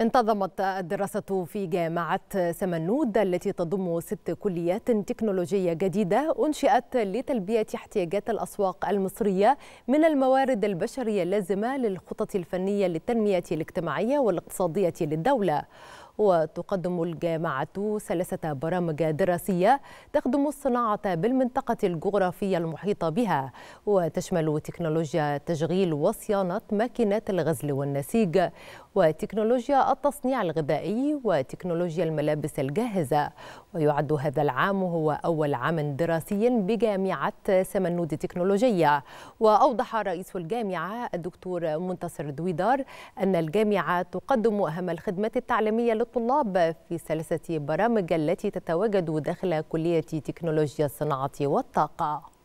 انتظمت الدراسة في جامعة سمنود التي تضم ست كليات تكنولوجية جديدة أنشئت لتلبية احتياجات الأسواق المصرية من الموارد البشرية اللازمة للخطط الفنية للتنمية الاجتماعية والاقتصادية للدولة وتقدم الجامعة ثلاثة برامج دراسية تخدم الصناعة بالمنطقة الجغرافية المحيطة بها وتشمل تكنولوجيا تشغيل وصيانة ماكينات الغزل والنسيج وتكنولوجيا التصنيع الغذائي وتكنولوجيا الملابس الجاهزة ويعد هذا العام هو أول عام دراسي بجامعة سمنود تكنولوجية وأوضح رئيس الجامعة الدكتور منتصر دويدار أن الجامعة تقدم أهم الخدمات التعليمية للطلاب في سلسلة برامج التي تتواجد داخل كلية تكنولوجيا الصناعة والطاقة